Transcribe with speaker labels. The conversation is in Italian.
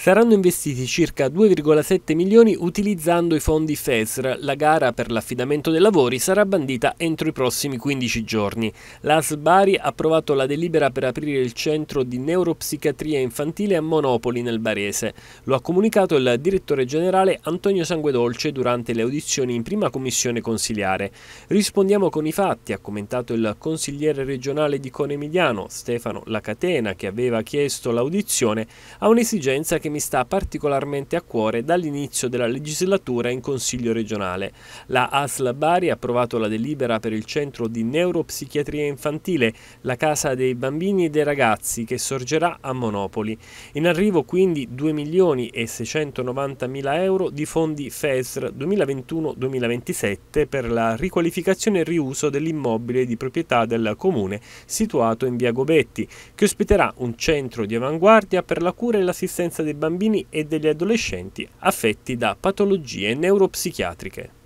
Speaker 1: Saranno investiti circa 2,7 milioni utilizzando i fondi FESR. La gara per l'affidamento dei lavori sarà bandita entro i prossimi 15 giorni. L'ASBARI ha approvato la delibera per aprire il centro di neuropsichiatria infantile a Monopoli nel Barese. Lo ha comunicato il direttore generale Antonio Sanguedolce durante le audizioni in prima commissione consiliare. Rispondiamo con i fatti, ha commentato il consigliere regionale di Cone Emiliano, Stefano Lacatena, che aveva chiesto l'audizione, a un'esigenza che mi sta particolarmente a cuore dall'inizio della legislatura in Consiglio regionale. La ASL Bari ha approvato la delibera per il centro di neuropsichiatria infantile, la casa dei bambini e dei ragazzi che sorgerà a Monopoli. In arrivo quindi 2 milioni e 690 mila euro di fondi FESR 2021-2027 per la riqualificazione e riuso dell'immobile di proprietà del comune situato in via Gobetti, che ospiterà un centro di avanguardia per la cura e l'assistenza dei bambini bambini e degli adolescenti affetti da patologie neuropsichiatriche.